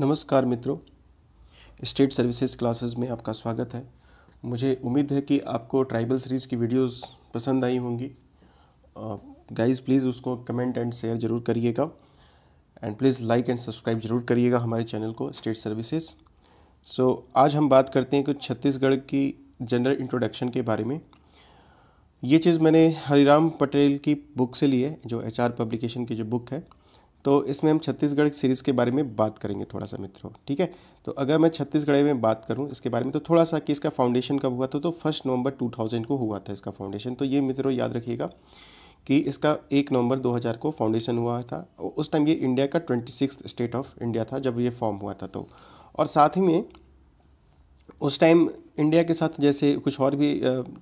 नमस्कार मित्रों state services classes में आपका स्वागत है मुझे उम्मीद है कि आपको ट्राइबल सीरीज़ की वीडियोस पसंद आई होंगी गाइस प्लीज़ उसको कमेंट एंड शेयर ज़रूर करिएगा and please like and subscribe ज़रूर करिएगा हमारे चैनल को स्टेट सर्विसेज सो आज हम बात करते हैं कुछ छत्तीसगढ़ की जनरल इंट्रोडक्शन के बारे में ये चीज़ मैंने हरिराम पटेल की बुक से ली है जो एच पब्लिकेशन की जो बुक है तो इसमें हम छत्तीसगढ़ सीरीज़ के बारे में बात करेंगे थोड़ा सा मित्रों ठीक है तो अगर मैं छत्तीसगढ़ में बात करूँ इसके बारे में तो थोड़ा सा कि इसका फाउंडेशन कब हुआ था तो फर्स्ट नवंबर टू को हुआ था इसका फाउंडेशन तो ये मित्रों याद रखिएगा कि इसका एक नवंबर 2000 को फाउंडेशन हुआ था उस टाइम ये इंडिया का ट्वेंटी स्टेट ऑफ इंडिया था जब ये फॉर्म हुआ था तो और साथ ही में उस टाइम इंडिया के साथ जैसे कुछ और भी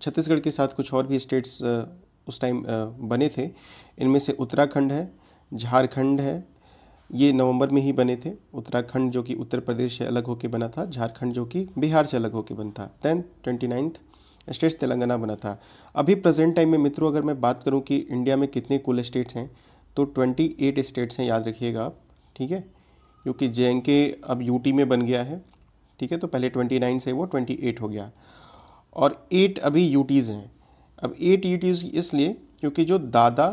छत्तीसगढ़ के साथ कुछ और भी स्टेट्स उस टाइम बने थे इनमें से उत्तराखंड है झारखंड है ये नवंबर में ही बने थे उत्तराखंड जो कि उत्तर प्रदेश से अलग होकर बना था झारखंड जो कि बिहार से अलग होकर बना था tenth twenty ninth states Telangana बना था अभी प्रेजेंट टाइम में मित्रों अगर मैं बात करूं कि इंडिया में कितने कुल स्टेट्स हैं तो ट्वेंटी एट स्टेट्स हैं याद रखिएगा आप ठीक है क्योंकि जे के अब यूटी में बन गया है ठीक है तो पहले ट्वेंटी नाइन से वो ट्वेंटी एट हो गया और एट अभी यूटीज़ हैं अब एट यूटीज़ इसलिए क्योंकि जो दादा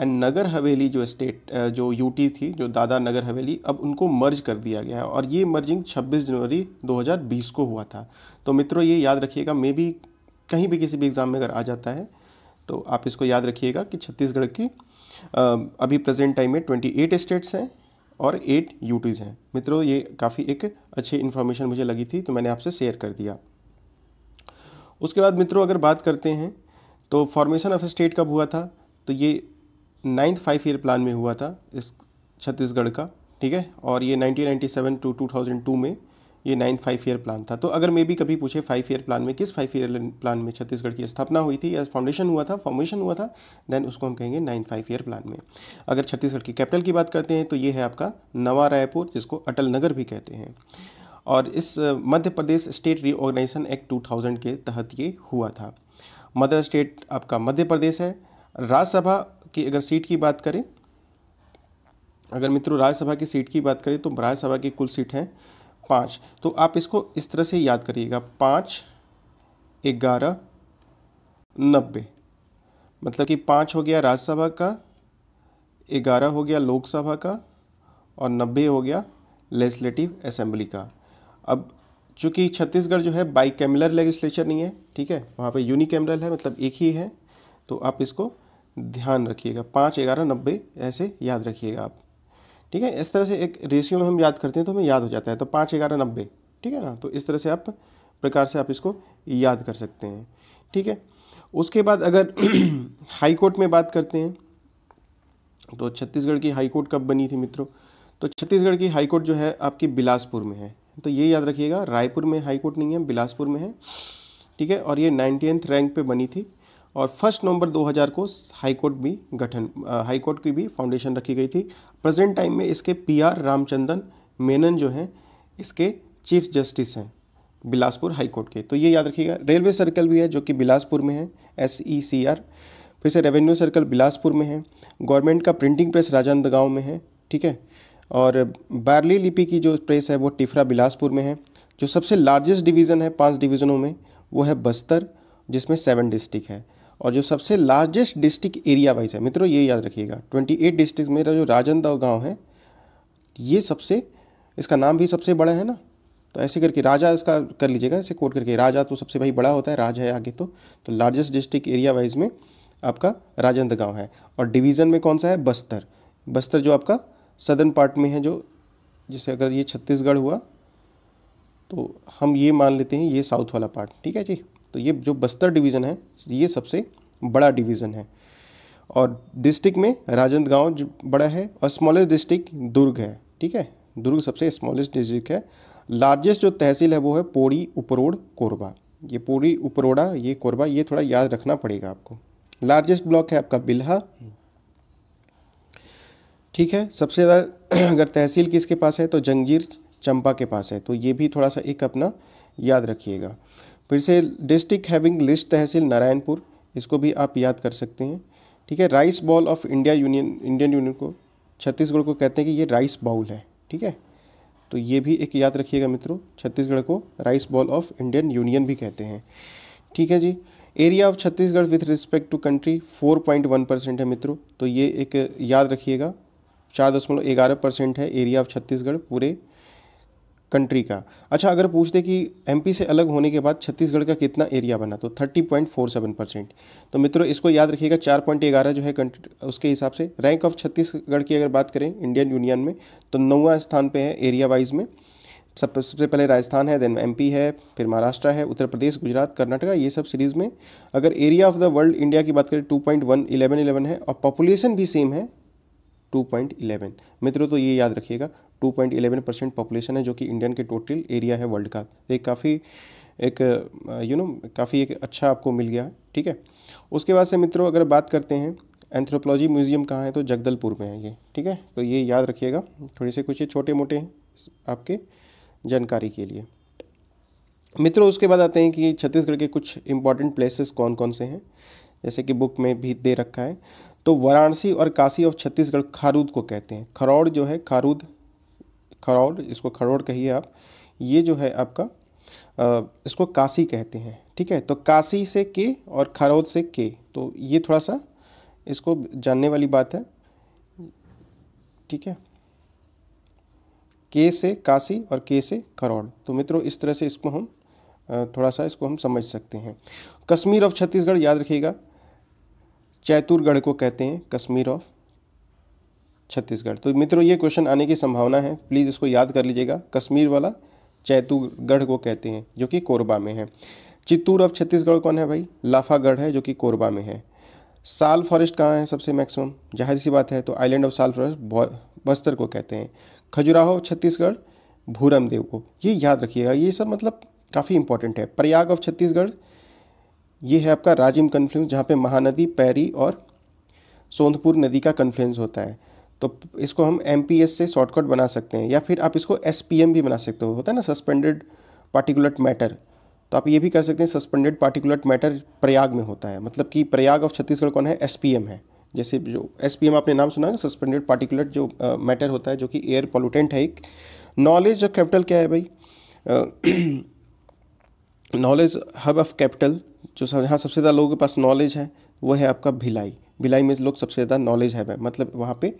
एंड नगर हवेली जो स्टेट जो यूटी थी जो दादा नगर हवेली अब उनको मर्ज कर दिया गया है और ये मर्जिंग 26 जनवरी 2020 को हुआ था तो मित्रों ये याद रखिएगा मे बी कहीं भी किसी भी एग्ज़ाम में अगर आ जाता है तो आप इसको याद रखिएगा कि छत्तीसगढ़ की अभी प्रेजेंट टाइम में ट्वेंटी एट स्टेट्स हैं और एट यूटीज़ हैं मित्रों ये काफ़ी एक अच्छी इन्फॉर्मेशन मुझे लगी थी तो मैंने आपसे शेयर कर दिया उसके बाद मित्रों अगर बात करते हैं तो फॉर्मेशन ऑफ स्टेट कब हुआ था तो ये नाइन्थ फाइव ईयर प्लान में हुआ था इस छत्तीसगढ़ का ठीक है और ये 1997 टू 2002 में ये नाइन्थ फाइव ईयर प्लान था तो अगर मे भी कभी पूछे फाइव ईयर प्लान में किस फाइव ईयर प्लान में छत्तीसगढ़ की स्थापना हुई थी या फाउंडेशन हुआ था फॉर्मेशन हुआ था देन उसको हम कहेंगे नाइन्थ फाइव ईयर प्लान में अगर छत्तीसगढ़ की कैपिटल की बात करते हैं तो ये है आपका नवा रायपुर जिसको अटल नगर भी कहते हैं और इस Madhya Pradesh state reorganisation act two के तहत ये हुआ था मदर स्टेट आपका मध्य प्रदेश है राज्यसभा की अगर सीट की बात करें अगर मित्रों राज्यसभा की सीट की बात करें तो राज्यसभा की कुल सीट है पाँच तो आप इसको इस तरह से याद करिएगा पाँच ग्यारह नब्बे मतलब कि पाँच हो गया राज्यसभा का ग्यारह हो गया लोकसभा का और नब्बे हो गया लेजिस्लेटिव असेंबली का अब चूँकि छत्तीसगढ़ जो है बाई कैमलर लेजिस्लेचर नहीं है ठीक है वहाँ पे यूनिकैमरल है मतलब एक ही है तो आप इसको ध्यान रखिएगा पाँच ग्यारह नब्बे ऐसे याद रखिएगा आप ठीक है इस तरह से एक रेशियो में हम याद करते हैं तो हमें याद हो जाता है तो पाँच ग्यारह नब्बे ठीक है ना तो इस तरह से आप प्रकार से आप इसको याद कर सकते हैं ठीक है उसके बाद अगर हाई कोर्ट में बात करते हैं तो छत्तीसगढ़ की हाई कोर्ट कब बनी थी मित्रों तो छत्तीसगढ़ की हाई कोर्ट जो है आपकी बिलासपुर में है तो ये याद रखिएगा रायपुर में हाई कोर्ट नहीं है बिलासपुर में है ठीक है और ये नाइन्टी रैंक पे बनी थी और फर्स्ट नवंबर 2000 को हाईकोर्ट भी गठन हाईकोर्ट की भी फाउंडेशन रखी गई थी प्रेजेंट टाइम में इसके पीआर रामचंदन मेनन जो हैं इसके चीफ जस्टिस हैं बिलासपुर हाईकोर्ट के तो ये याद रखिएगा रेलवे सर्कल भी है जो कि बिलासपुर में है एस ई सी आर फिर से रेवेन्यू सर्कल बिलासपुर में है गवर्नमेंट का प्रिंटिंग प्रेस गाँव में है ठीक है और बारली लिपि की जो प्रेस है वो टिफरा बिलासपुर में है जो सबसे लार्जेस्ट डिवीज़न है पांच डिवीज़नों में वो है बस्तर जिसमें सेवन डिस्ट्रिक्ट है और जो सबसे लार्जेस्ट डिस्ट्रिक्ट एरिया वाइज है मित्रों ये याद रखिएगा 28 डिस्ट्रिक्ट मेरा जो राजनदाव गांव है ये सबसे इसका नाम भी सबसे बड़ा है ना तो ऐसे करके राजा इसका कर लीजिएगा ऐसे कोट करके राजा तो सबसे भाई बड़ा होता है राज है आगे तो तो लार्जेस्ट डिस्ट्रिक्ट एरिया वाइज में आपका राजेंद्र गाँव है और डिवीज़न में कौन सा है बस्तर बस्तर जो आपका सदर्न पार्ट में है जो जैसे अगर ये छत्तीसगढ़ हुआ तो हम ये मान लेते हैं ये साउथ वाला पार्ट ठीक है जी तो ये जो बस्तर डिवीज़न है ये सबसे बड़ा डिवीज़न है और डिस्ट्रिक्ट में राजनांदगांव बड़ा है और स्मॉलेस्ट डिस्ट्रिक्ट दुर्ग है ठीक है दुर्ग सबसे स्मॉलेस्ट डिस्ट्रिक्ट है लार्जेस्ट जो तहसील है वो है पोड़ी उपरोड़ कोरबा ये पोड़ी उपरोड़ा ये कोरबा ये थोड़ा याद रखना पड़ेगा आपको लार्जेस्ट ब्लॉक है आपका बिल्हा ठीक है सबसे ज़्यादा अगर तहसील किसके पास है तो जंजीर चंपा के पास है तो ये भी थोड़ा सा एक अपना याद रखिएगा फिर से district having list tehsil Narayanpur इसको भी आप याद कर सकते हैं ठीक है rice bowl of India union Indian union को छत्तीसगढ़ को कहते हैं कि ये राइस बाउल है ठीक है तो ये भी एक याद रखिएगा मित्रों छत्तीसगढ़ को rice bowl of Indian union भी कहते हैं ठीक है जी area of Chhattisgarh with respect to country 4.1 percent है मित्रों तो ये एक याद रखिएगा चार दशमलव ग्यारह परसेंट है एरिया ऑफ छत्तीसगढ़ पूरे कंट्री का अच्छा अगर पूछते कि एमपी से अलग होने के बाद छत्तीसगढ़ का कितना एरिया बना तो 30.47 परसेंट तो मित्रों इसको याद रखिएगा चार पॉइंट ग्यारह जो है उसके हिसाब से रैंक ऑफ छत्तीसगढ़ की अगर बात करें इंडियन यूनियन में तो नौवा स्थान पे है एरिया वाइज में सब सबसे पहले राजस्थान है देन एम है फिर महाराष्ट्र है उत्तर प्रदेश गुजरात कर्नाटका ये सब सीरीज़ में अगर area of the world India की बात करें two point one eleven eleven है और पॉपुलेशन भी सेम है टू पॉइंट इलेवन मित्रों तो ये याद रखिएगा 2.11 परसेंट पॉपुलेशन है जो कि इंडियन के टोटल एरिया है वर्ल्ड का एक काफ़ी एक यू नो काफ़ी एक अच्छा आपको मिल गया ठीक है उसके बाद से मित्रों अगर बात करते हैं एंथ्रोपोलॉजी म्यूज़ियम कहाँ है तो जगदलपुर में है ये ठीक है तो ये याद रखिएगा थोड़े से कुछ ये छोटे मोटे हैं आपके जानकारी के लिए मित्रों उसके बाद आते हैं कि छत्तीसगढ़ के कुछ इंपॉर्टेंट प्लेसेस कौन कौन से हैं जैसे कि बुक में भी दे रखा है तो वाराणसी और काशी ऑफ छत्तीसगढ़ खारूद को कहते हैं खरौड़ जो है खारूद खरौड़ इसको खरौड़ कहिए आप ये जो है आपका इसको काशी कहते हैं ठीक है तो काशी से के और खरौद से के तो ये थोड़ा सा इसको जानने वाली बात है ठीक है के से काशी और के से खरौड़ तो मित्रों इस तरह से इसको हम थोड़ा सा इसको हम समझ सकते हैं कश्मीर ऑफ छत्तीसगढ़ याद रखिएगा चैतुरगढ़ को कहते हैं कश्मीर ऑफ छत्तीसगढ़ तो मित्रों ये क्वेश्चन आने की संभावना है प्लीज़ इसको याद कर लीजिएगा कश्मीर वाला चैतूगढ़ को कहते हैं जो कि कोरबा में है चित्तूर ऑफ छत्तीसगढ़ कौन है भाई लाफागढ़ है जो कि कोरबा में है साल फॉरेस्ट कहाँ है सबसे मैक्सिमम जाहिर सी बात है तो island of sal forest Bastar को कहते हैं खजुराहो छत्तीसगढ़ भूरमदेव को ये याद रखिएगा ये सब मतलब काफ़ी इंपॉर्टेंट है प्रयाग ऑफ छत्तीसगढ़ ये है आपका राजिम कन्फ्लुएंस जहाँ पे महानदी पैरी और सोनपुर नदी का कन्फ्लुएंस होता है तो इसको हम एम से शॉर्टकट बना सकते हैं या फिर आप इसको एस भी बना सकते हो होता है ना सस्पेंडेड पार्टिकुलट मैटर तो आप ये भी कर सकते हैं सस्पेंडेड पार्टिकुलट मैटर प्रयाग में होता है मतलब कि प्रयाग ऑफ छत्तीसगढ़ कौन है एस है जैसे जो एस आपने नाम सुना है सस्पेंडेड पार्टिकुलट जो मैटर uh, होता है जो कि एयर पोलूटेंट है एक नॉलेज ऑफ कैपिटल क्या है भाई नॉलेज हब ऑफ कैपिटल जो यहाँ सबसे ज़्यादा लोगों के पास नॉलेज है वो है आपका भिलाई भिलाई में लोग सबसे ज़्यादा नॉलेज है मतलब वहाँ पे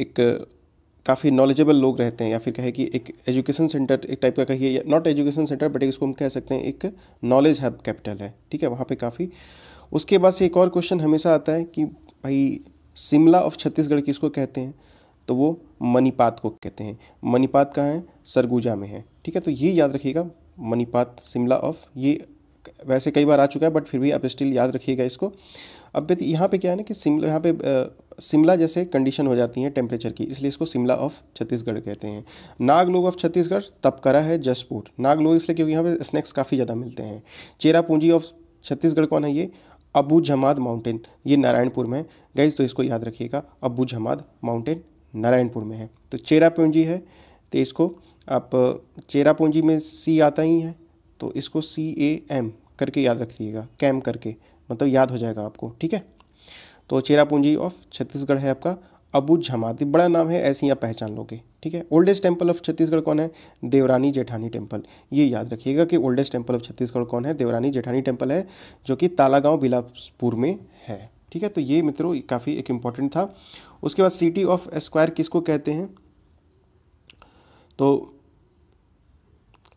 एक काफ़ी नॉलेजेबल लोग रहते हैं या फिर कहे कि एक एजुकेशन सेंटर एक टाइप का कहिए नॉट एजुकेशन सेंटर बट इसको हम कह सकते हैं एक नॉलेज हब कैपिटल है ठीक है वहाँ पे काफ़ी उसके बाद से एक और क्वेश्चन हमेशा आता है कि भाई शिमला ऑफ छत्तीसगढ़ किसको कहते हैं तो वो मनीपात को कहते हैं मनीपात कहाँ है सरगुजा में है ठीक है तो ये याद रखिएगा मनीपात शिमला ऑफ ये वैसे कई बार आ चुका है बट फिर भी आप स्टिल याद रखिएगा इसको अब यहाँ पे क्या है ना कि शिमला यहाँ पे शिमला जैसे कंडीशन हो जाती है टेम्परेचर की इसलिए इसको शिमला ऑफ छत्तीसगढ़ कहते हैं नाग लोग ऑफ छत्तीसगढ़ तपकरा है जसपुर नाग लोग इसलिए क्योंकि यहाँ पे स्नैक्स काफ़ी ज़्यादा मिलते हैं चेरा पूंजी ऑफ छत्तीसगढ़ कौन है ये अबू जमाद माउंटेन ये नारायणपुर में गैस तो इसको याद रखिएगा अबू जमाद माउंटेन नारायणपुर में है तो चेरा पूंजी है तो इसको आप चेरा पूंजी में सी आता ही है तो इसको सी ए एम करके याद रखिएगा कैम करके मतलब याद हो जाएगा आपको ठीक है तो चेरापूंजी ऑफ छत्तीसगढ़ है आपका अबू झमाती बड़ा नाम है ऐसे ही आप पहचान लोगे ठीक है ओल्डेस्ट टेम्पल ऑफ छत्तीसगढ़ कौन है देवरानी जेठानी टेम्पल ये याद रखिएगा कि ओल्डेस्ट टेम्पल ऑफ छत्तीसगढ़ कौन है देवरानी जेठानी टेम्पल है जो कि तालागांव बिलासपुर में है ठीक है तो ये मित्रों काफ़ी एक इम्पॉर्टेंट था उसके बाद सिटी ऑफ स्क्वायर किसको कहते हैं तो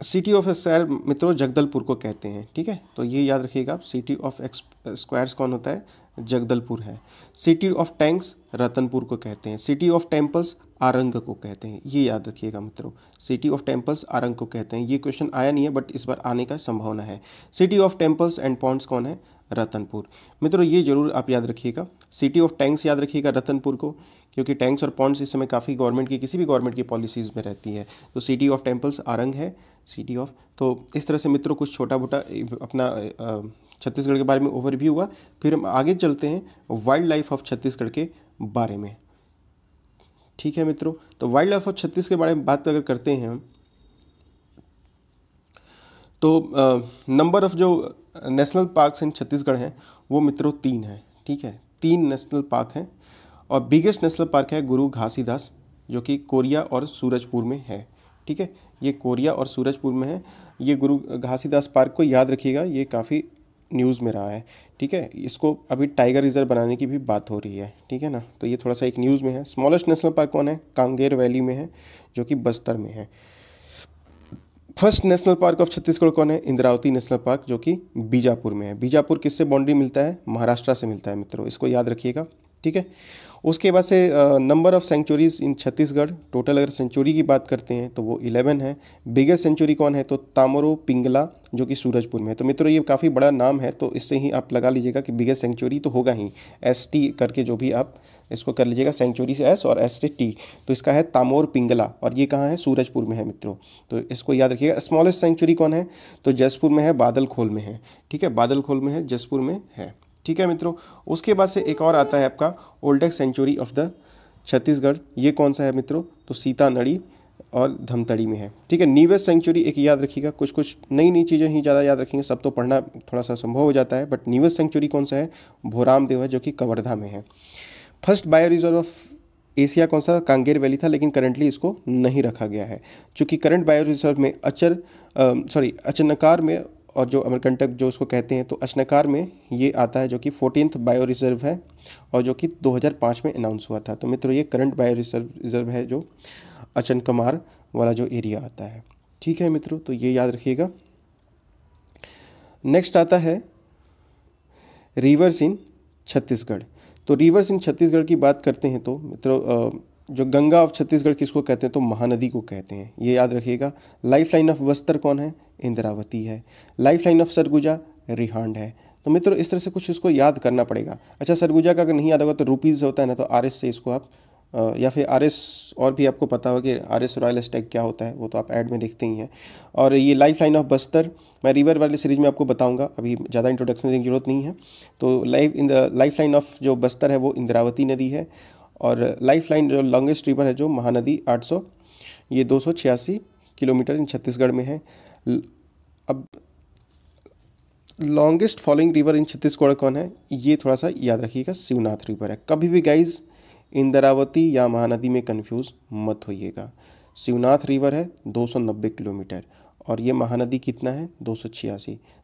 सिटी ऑफ स्क्वायर मित्रों जगदलपुर को कहते हैं ठीक है तो ये याद रखिएगा आप सिटी ऑफ एक्स स्क्वायर्स कौन होता है जगदलपुर है सिटी ऑफ टैंक्स रतनपुर को कहते हैं सिटी ऑफ टेम्पल्स आरंग को कहते हैं ये याद रखिएगा मित्रों सिटी ऑफ टेम्पल्स आरंग को कहते हैं ये क्वेश्चन आया नहीं है बट इस बार आने का संभावना है city of temples and ponds कौन है रतनपुर मित्रों ये जरूर आप याद रखिएगा सिटी ऑफ टैंक्स याद रखिएगा रतनपुर को क्योंकि टैंक्स और पॉन्ड्स इस समय काफ़ी गवर्नमेंट की किसी भी गवर्नमेंट की पॉलिसीज़ में रहती है तो सिटी ऑफ टेम्पल्स आरंग है सिटी ऑफ तो इस तरह से मित्रों कुछ छोटा मोटा अपना छत्तीसगढ़ के बारे में ओवरव्यू हुआ फिर हम आगे चलते हैं वाइल्ड लाइफ ऑफ छत्तीसगढ़ के बारे में ठीक है मित्रों तो वाइल्ड लाइफ ऑफ छत्तीस के बारे में बात अगर करते हैं तो नंबर ऑफ़ जो नेशनल पार्क्स इन छत्तीसगढ़ हैं वो मित्रों तीन हैं ठीक है तीन नेशनल पार्क हैं और बिगेस्ट नेशनल पार्क है गुरु घासीदास जो कि कोरिया और सूरजपुर में है ठीक है ये कोरिया और सूरजपुर में है ये गुरु घासीदास पार्क को याद रखिएगा ये काफ़ी न्यूज़ में रहा है ठीक है इसको अभी टाइगर रिजर्व बनाने की भी बात हो रही है ठीक है ना तो ये थोड़ा सा एक न्यूज़ में है स्मॉलेस्ट नेशनल पार्क कौन है कांगेर वैली में है जो कि बस्तर में है first national park of Chhattisgarh कौन है इंद्रावती नेशनल पार्क जो कि बीजापुर में है बीजापुर किससे बाउंड्री मिलता है महाराष्ट्र से मिलता है मित्रों इसको याद रखिएगा ठीक है उसके बाद से number of sanctuaries in Chhattisgarh total अगर सेंचुरी की बात करते हैं तो वो इलेवन है बिगेस्ट सेंचुरी कौन है तो तामरो पिंगला जो कि सूरजपुर में है तो मित्रों ये काफ़ी बड़ा नाम है तो इससे ही आप लगा लीजिएगा कि बिगेस्ट सेंचुरी तो होगा ही एस टी करके जो भी आप इसको कर लीजिएगा सेंचुरी से एस और एस से टी तो इसका है तामोर पिंगला और ये कहाँ है सूरजपुर में है मित्रों तो इसको याद रखिएगा स्मॉलेस्ट सेंचुरी कौन है तो जसपुर में है बादल खोल में है ठीक है बादल खोल में है जसपुर में है ठीक है मित्रों उसके बाद से एक और आता है आपका oldest sanctuary of the Chhattisgarh ये कौन सा है मित्रों तो सीतानड़ी और धमतड़ी में है ठीक है नीवेस्ट सेंचुरी एक याद रखिएगा कुछ कुछ नई नई चीज़ें ही ज़्यादा याद रखेंगे सब तो पढ़ना थोड़ा सा संभव हो जाता है बट नीवेस्ट सेंचुरी कौन सा है भोराम देव है जो कि कवर्धा में है first bio reserve of Asia कौन सा कांगेर वैली था लेकिन करंटली इसको नहीं रखा गया है चूँकि करंट बायो रिजर्व में अचर सॉरी अचनकार में और जो अमरकंटक जो उसको कहते हैं तो अश्नकार में ये आता है जो कि फोर्टीनथ बायो रिज़र्व है और जो कि 2005 में अनाउंस हुआ था तो मित्रों ये करंट बायो रिज़र्व रिज़र्व है जो अचन कमार वाला जो एरिया आता है ठीक है मित्रों तो ये याद रखिएगा नेक्स्ट आता है रिवर्स इन छत्तीसगढ़ तो रिवर्स इन छत्तीसगढ़ की बात करते हैं तो मित्रों जो गंगा ऑफ छत्तीसगढ़ किसको कहते हैं तो महानदी को कहते हैं ये याद रखिएगा लाइफ लाइन ऑफ बस्तर कौन है इंद्रावती है life line of Surguja Rihand है तो मित्रों इस तरह से कुछ इसको याद करना पड़ेगा अच्छा सरगुजा का अगर नहीं याद होगा तो रुपीज़ होता है ना तो आर से इसको आप या फिर आर और भी आपको पता होगा कि आर एस रॉयल स्टैग क्या होता है वो तो आप ऐड में देखते ही हैं और ये लाइफ लाइन ऑफ बस्तर मैं रिवर वाले सीरीज में आपको बताऊंगा अभी ज़्यादा इंट्रोडक्शन देने की जरूरत नहीं है तो life in the life line of जो बस्तर है वो इंद्रावती नदी है और लाइफ लाइन जो लॉन्गेस्ट रिवर है जो महानदी 800 ये दो किलोमीटर इन छत्तीसगढ़ में है अब longest following river in Chhattisgarh कौन है ये थोड़ा सा याद रखिएगा शिवनाथ रिवर है कभी भी गाइज इंदरावती या महानदी में कन्फ्यूज़ मत होइएगा शिवनाथ रिवर है दो किलोमीटर और ये महानदी कितना है दो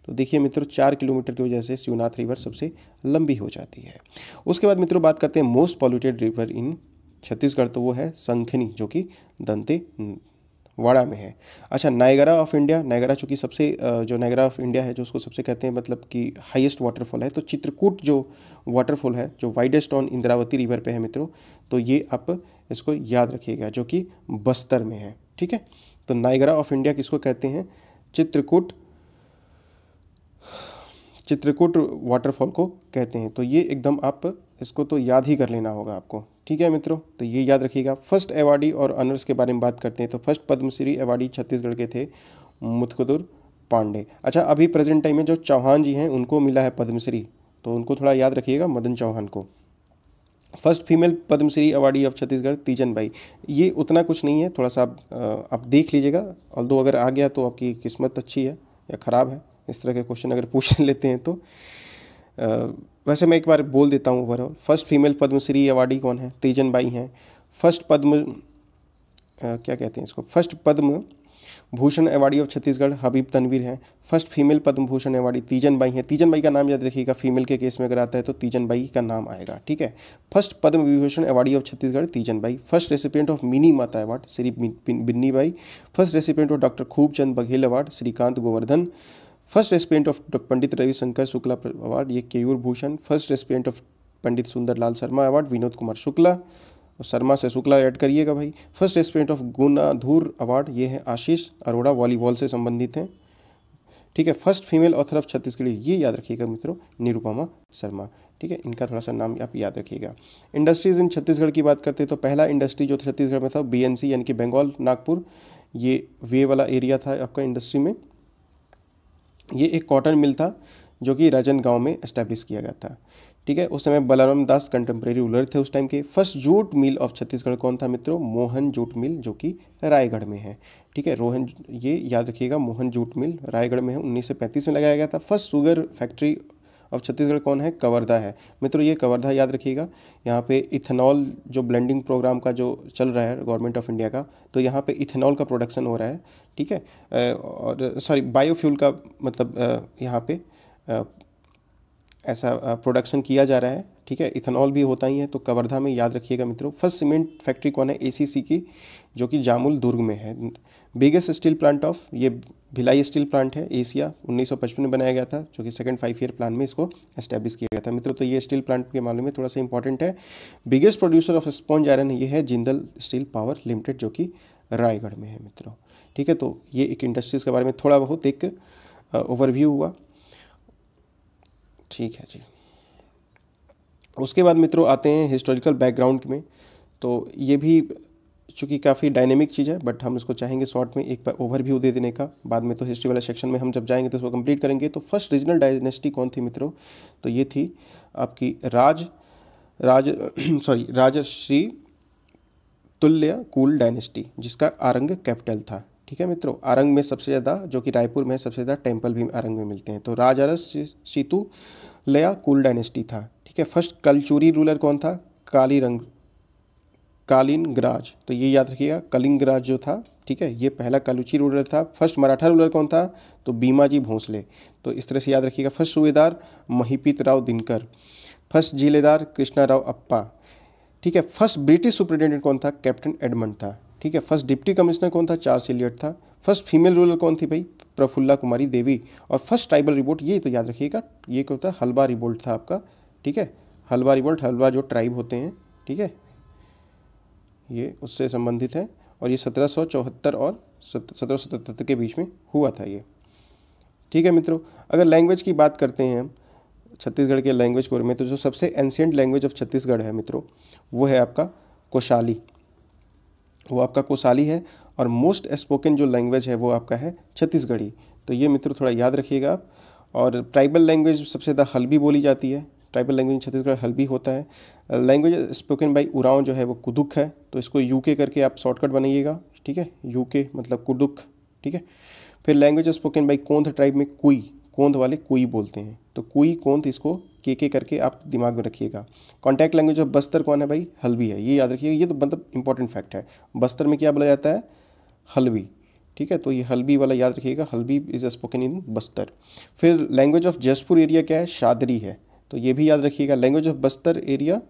तो देखिए मित्रों चार किलोमीटर की वजह से शिवनाथ रिवर सबसे लंबी हो जाती है उसके बाद मित्रों बात करते हैं most polluted river in Chhattisgarh तो वो है संखनी जो कि दंते वाड़ा में है अच्छा नायगरा ऑफ इंडिया नायगरा चूँकि सबसे जो नायगरा ऑफ इंडिया है जो उसको सबसे कहते हैं मतलब कि हाईएस्ट वाटरफॉल है तो चित्रकूट जो वाटरफॉल है जो वाइडेस्ट ऑन इंद्रावती रिवर पे है मित्रों तो ये आप इसको याद रखिएगा जो कि बस्तर में है ठीक है तो नाइगरा ऑफ इंडिया किसको कहते हैं चित्रकूट चित्रकूट वाटरफॉल को कहते हैं तो ये एकदम आप इसको तो याद ही कर लेना होगा आपको ठीक है मित्रों तो ये याद रखिएगा फर्स्ट एवार्डी और अनर्स के बारे में बात करते हैं तो फर्स्ट पद्मश्री एवार्डी छत्तीसगढ़ के थे मुथकदुर पांडे अच्छा अभी प्रेजेंट टाइम में जो चौहान जी हैं उनको मिला है पद्मश्री तो उनको थोड़ा याद रखिएगा मदन चौहान को first female Padmashri awardee of Chhattisgarh Teejan Bai ये उतना कुछ नहीं है थोड़ा सा आप आप देख लीजिएगा और दो अगर आ गया तो आपकी किस्मत अच्छी है या ख़राब है इस तरह के क्वेश्चन अगर पूछ लेते हैं तो आ, वैसे मैं एक बार बोल देता हूँ overall first female Padmashri awardee कौन है तीजन बाई हैं फर्स्ट पद्म आ, क्या कहते हैं इसको first Padma Bhushan awardee of Chhattisgarh Habib Tanvir हैं first female Padma Bhushan awardee Teejan Bai हैं तीजन बाई का नाम याद रखिएगा फीमेल के केस में अगर आता है तो तीजन बाई का नाम आएगा ठीक है first Padma Vibhushan awardee of Chhattisgarh Teejan Bai first recipient of Mini Mata award Shri Binni Bai first recipient of doctor Khubchand Baghel award Shrikant Govardhan first recipient of Pandit Ravishankar Shukla award ये Keyur Bhushan first recipient of Pandit Sundarlal Sharma award Vinod Kumar Shukla और शर्मा से शुक्ला ऐड करिएगा भाई first recipient of Gundadhur award ये है आशीष अरोड़ा वॉलीबॉल से संबंधित हैं ठीक है first female author of Chhattisgarh ये याद रखिएगा मित्रों निरुपमा शर्मा ठीक है इनका थोड़ा सा नाम आप याद रखिएगा इंडस्ट्रीज़ इन छत्तीसगढ़ की बात करते हैं तो पहला इंडस्ट्री जो छत्तीसगढ़ में था बीएनसी यानी कि बंगाल नागपुर ये वे वाला एरिया था आपका इंडस्ट्री में ये एक कॉटन मिल था जो कि राजन गांव में इस्टेब्लिश किया गया था ठीक है उस समय बलाराम दास कंटेम्प्रेरी रूलर थे उस टाइम के first jute mill of Chhattisgarh कौन था मित्रों मोहन जूट मिल जो कि रायगढ़ में है ठीक है रोहन ये याद रखिएगा मोहन जूट मिल रायगढ़ में है उन्नीस में लगाया गया था first sugar factory of Chhattisgarh कौन है कवर्धा है मित्रों ये कवर्धा याद रखिएगा यहाँ पे इथेनॉल जो ब्लेंडिंग प्रोग्राम का जो चल रहा है गवर्नमेंट ऑफ इंडिया का तो यहाँ पे इथेनॉल का प्रोडक्शन हो रहा है ठीक है और सॉरी बायोफ्यूल का मतलब यहाँ पे ऐसा प्रोडक्शन किया जा रहा है ठीक है इथेनॉल भी होता ही है तो कवर्धा में याद रखिएगा मित्रों फर्स्ट सीमेंट फैक्ट्री कौन है एसीसी की जो कि जामुल दुर्ग में है बिगेस्ट स्टील प्लांट ऑफ ये भिलाई स्टील प्लांट है एशिया 1955 में बनाया गया था जो कि सेकंड फाइव ईयर प्लान में इसको एस्टेब्लिश किया गया था मित्रों तो ये स्टील प्लांट के मामले में थोड़ा सा इंपॉर्टेंट है biggest producer of sponge iron ये है जिंदल स्टील पावर लिमिटेड जो कि रायगढ़ में है मित्रों ठीक है तो ये एक इंडस्ट्रीज़ के बारे में थोड़ा बहुत एक ओवरव्यू हुआ ठीक है जी उसके बाद मित्रों आते हैं हिस्टोरिकल बैकग्राउंड में तो ये भी चूँकि काफ़ी डायनेमिक चीज़ है बट हम इसको चाहेंगे शॉर्ट में एक बार ओवरव्यू दे देने का बाद में तो हिस्ट्री वाला सेक्शन में हम जब जाएंगे तो उसको कंप्लीट करेंगे तो फर्स्ट रीजनल डायनेस्टी कौन थी मित्रों तो ये थी आपकी राज राज सॉरी राजश्री तुल्य कुल डायनेस्टी जिसका आरंग कैपिटल था ठीक है मित्रों आरंग में सबसे ज़्यादा जो कि रायपुर में सबसे ज़्यादा टेम्पल भी आरंग में मिलते हैं तो राजरस सीतु लया कुल डायनेस्टी था ठीक है फर्स्ट कलचूरी रूलर कौन था काली रंग ग्राज तो ये याद रखिएगा कलिंगराज जो था ठीक है ये पहला कलुची रूलर था फर्स्ट मराठा रूलर कौन था तो बीमा जी भोंसले तो इस तरह से याद रखिएगा फर्स्ट सूबेदार महिपीत राव दिनकर फर्स्ट जिलेदार कृष्णा राव अप्पा ठीक है फर्स्ट ब्रिटिश सुप्रिंटेंडेंट कौन था कैप्टन एडमंड था ठीक है फर्स्ट डिप्टी कमिश्नर कौन था चार्ल्स एलियट था फर्स्ट फीमेल रूलर कौन थी भाई प्रफुल्ला कुमारी देवी और फर्स्ट ट्राइबल रिबोल्ट ये तो याद रखिएगा ये क्या होता है हलवा रिबोल्ट था आपका ठीक है हलवा रिबोल्ट हलवा जो ट्राइब होते हैं ठीक है ये उससे संबंधित है और ये सत्रह सौ चौहत्तर और सत्रह सौ सतहत्तर के बीच में हुआ था ये ठीक है मित्रों अगर लैंग्वेज की बात करते हैं हम छत्तीसगढ़ के लैंग्वेज कोर में तो जो सबसे एंशियंट लैंग्वेज ऑफ छत्तीसगढ़ है मित्रों वो है आपका कोशाली वो आपका कोसाली है और मोस्ट स्पोकन जो लैंग्वेज है वो आपका है छत्तीसगढ़ी तो ये मित्र थोड़ा याद रखिएगा आप और ट्राइबल लैंग्वेज सबसे ज़्यादा हल्बी बोली जाती है ट्राइबल लैंग्वेज छत्तीसगढ़ हल्बी होता है लैंग्वेज स्पोकन बाई उराव जो है वो कुदुक है तो इसको यू करके आप शॉर्टकट बनाइएगा ठीक है यू मतलब कुदुक ठीक है फिर language spoken by Kondh tribe में कुई कोंध वाले कुई बोलते हैं तो कुई कोंध इसको के के करके आप दिमाग में रखिएगा कॉन्टैक्ट लैंग्वेज ऑफ बस्तर कौन है भाई हलवी है ये याद रखिएगा ये तो मतलब इंपॉर्टेंट फैक्ट है बस्तर में क्या बोला जाता है हलवी ठीक है तो ये हलवी वाला याद रखिएगा Halbi is spoken in Bastar फिर लैंग्वेज ऑफ जसपुर एरिया क्या है शादरी है तो ये भी याद रखिएगा language of Bastar area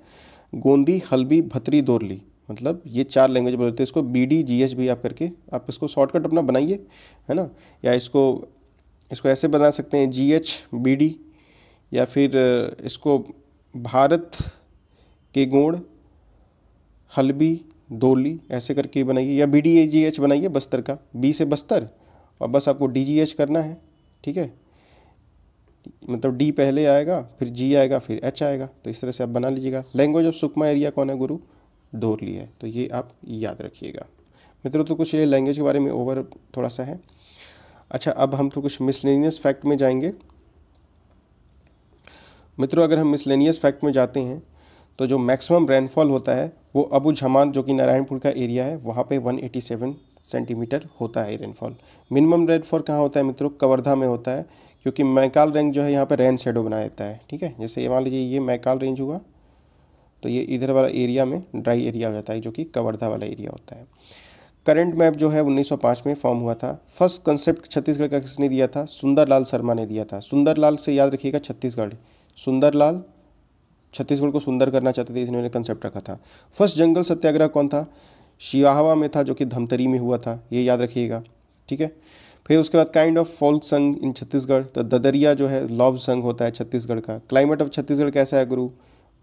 Gondi Halbi Bhatri Dorli मतलब ये चार लैंग्वेज बोलते हैं इसको बी डी जी एच भी आप करके आप इसको शॉर्टकट अपना बनाइए है ना या इसको इसको ऐसे बना सकते हैं जी एच बी डी या फिर इसको भारत के गुण हलबी दोली ऐसे करके बनाइए या B D A G H बनाइए बस्तर का बी से बस्तर और बस आपको डी जी एच करना है ठीक है मतलब डी पहले आएगा फिर जी आएगा फिर एच आएगा तो इस तरह से आप बना लीजिएगा लैंग्वेज ऑफ सुकमा एरिया कौन है गुरु डोरली है तो ये आप याद रखिएगा मित्रों तो कुछ ये लैंग्वेज के बारे में ओवर थोड़ा सा है अच्छा अब हम तो कुछ मिसलिनियस फैक्ट में जाएंगे मित्रों अगर हम मिसलेनियस फैक्ट में जाते हैं तो जो मैक्सिमम रेनफॉल होता है वो अबू झमान जो कि नारायणपुर का एरिया है वहाँ पे 187 सेंटीमीटर होता है रेनफॉल मिनिमम रेनफॉल कहाँ होता है मित्रों कवर्धा में होता है क्योंकि मैकाल रेंज जो है यहाँ पर रेन शेडो बना देता है ठीक है जैसे ये मान लीजिए ये मैकाल रेंज हुआ तो ये इधर वाला एरिया में ड्राई एरिया हो जाता है जो कि कवर्धा वाला एरिया होता है करंट मैप जो है 1905 में फॉर्म हुआ था फर्स्ट कंसेप्ट छत्तीसगढ़ का किसने दिया था सुंदरलाल शर्मा ने दिया था सुंदरलाल से याद रखिएगा छत्तीसगढ़ सुंदरलाल छत्तीसगढ़ को सुंदर करना चाहते थे इसने कंसेप्ट रखा था फर्स्ट जंगल सत्याग्रह कौन था शिवाहवा में था जो कि धमतरी में हुआ था ये याद रखिएगा ठीक है फिर उसके बाद काइंड ऑफ फॉल्क संघ इन छत्तीसगढ़ तो ददरिया जो है लॉब संघ होता है छत्तीसगढ़ का क्लाइमेट ऑफ छत्तीसगढ़ कैसा है गुरु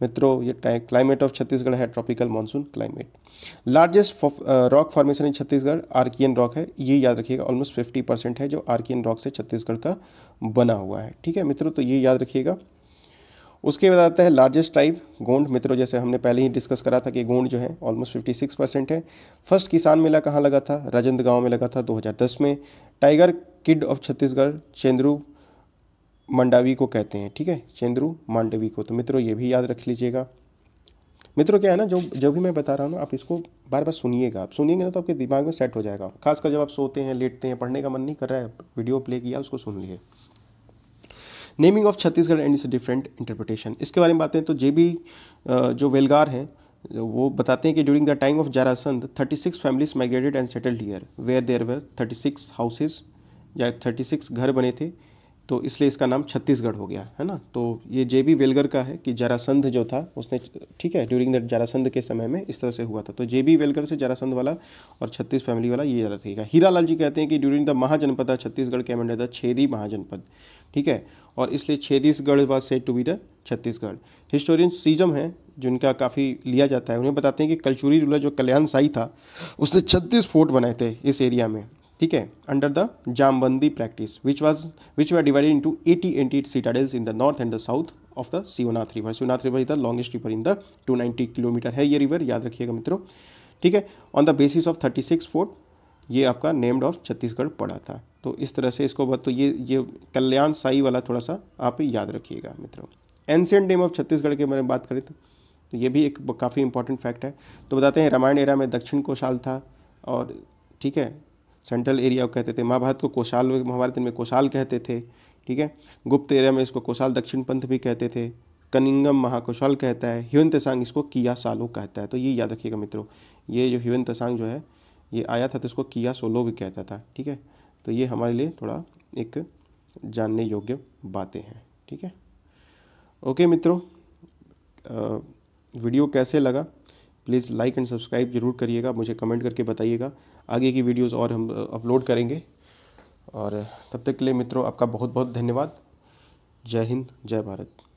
मित्रों ये क्लाइमेट ऑफ छत्तीसगढ़ है tropical monsoon climate largest rock formation in Chhattisgarh archean rock है ये याद रखिएगा ऑलमोस्ट फिफ्टी परसेंट है जो आर्कियन रॉक से छत्तीसगढ़ का बना हुआ है ठीक है मित्रों तो ये याद रखिएगा उसके बाद आता है लार्जेस्ट ट्राइब गोंड मित्रों जैसे हमने पहले ही डिस्कस करा था कि गोंड जो है ऑलमोस्ट 56 परसेंट है फर्स्ट किसान मेला कहाँ लगा था राजेंद्र गांव में लगा था 2010 में tiger kid of Chhattisgarh Chendru Mandavi को कहते हैं ठीक है चेंद्रू मांडवी को तो मित्रों ये भी याद रख लीजिएगा मित्रों क्या है ना जो जो भी मैं बता रहा हूँ ना आप इसको बार बार सुनिएगा आप सुनिएगा ना तो आपके दिमाग में सेट हो जाएगा खासकर जब आप सोते हैं लेटते हैं पढ़ने का मन नहीं कर रहा है वीडियो प्ले किया उसको सुन लिए नेमिंग ऑफ छत्तीसगढ़ एंड इस डिफरेंट इंटरप्रिटेशन इसके बारे में बातें तो जे बी जो वेलगार हैं वो बताते हैं कि during the time of Jarasandh thirty six families migrated and settled here where there were thirty six houses या थर्टी सिक्स घर बने थे तो इसलिए इसका नाम छत्तीसगढ़ हो गया है ना तो ये जे बी वेलगर का है कि जरासंध जो था उसने ठीक है ड्यूरिंग दैट जरासंध के समय में इस तरह से हुआ था तो जे बी वेलगर से जरासंध वाला और छत्तीस फैमिली वाला ये ज़्यादा ठीक है हीरा लाल जी कहते हैं कि ड्यूरिंग द महाजनपद छत्तीसगढ़ के एमेंड द छेदी महाजनपद ठीक है और इसलिए Chhedisgarh was said to be the Chhattisgarh historian सीजम हैं जिनका काफ़ी लिया जाता है उन्हें बताते हैं कि कलचूरी रूलर जो कल्याण साई था उसने छत्तीस फोर्ट बनाए थे इस एरिया में ठीक है अंडर द जामबंदी practice which was which were divided into eighty eighty eight citadels in the north and the south of the Shivnath river Shivnath river is the longest river in the two ninety kilometre है ये river याद रखिएगा मित्रों ठीक है on the basis of thirty six fort ये आपका named of Chhattisgarh पड़ा था तो इस तरह से इसको तो ये ये कल्याण साई वाला थोड़ा सा आप याद रखिएगा मित्रों एंशियंट नेम ऑफ छत्तीसगढ़ के बारे में बात करें तो, तो ये भी एक काफ़ी इंपॉर्टेंट फैक्ट है तो बताते हैं रामायण एरा में दक्षिण कोशाल था और ठीक है सेंट्रल एरिया को कहते थे महाभारत को कोशाल महाभारत में कोशाल कहते थे ठीक है गुप्त एरिया में इसको कोशाल दक्षिण पंथ भी कहते थे कनिंगम महाकोशाल कहता है ह्यून तसांग इसको किया सालो कहता है तो ये याद रखिएगा मित्रों ये जो ह्यून तसांग जो है ये आया था तो इसको किया सोलो भी कहता था ठीक है तो ये हमारे लिए थोड़ा एक जानने योग्य बातें हैं ठीक है ओके मित्रों वीडियो कैसे लगा प्लीज़ लाइक एंड सब्सक्राइब जरूर करिएगा मुझे कमेंट करके बताइएगा आगे की वीडियोस और हम अपलोड करेंगे और तब तक के लिए मित्रों आपका बहुत बहुत धन्यवाद जय हिंद जय भारत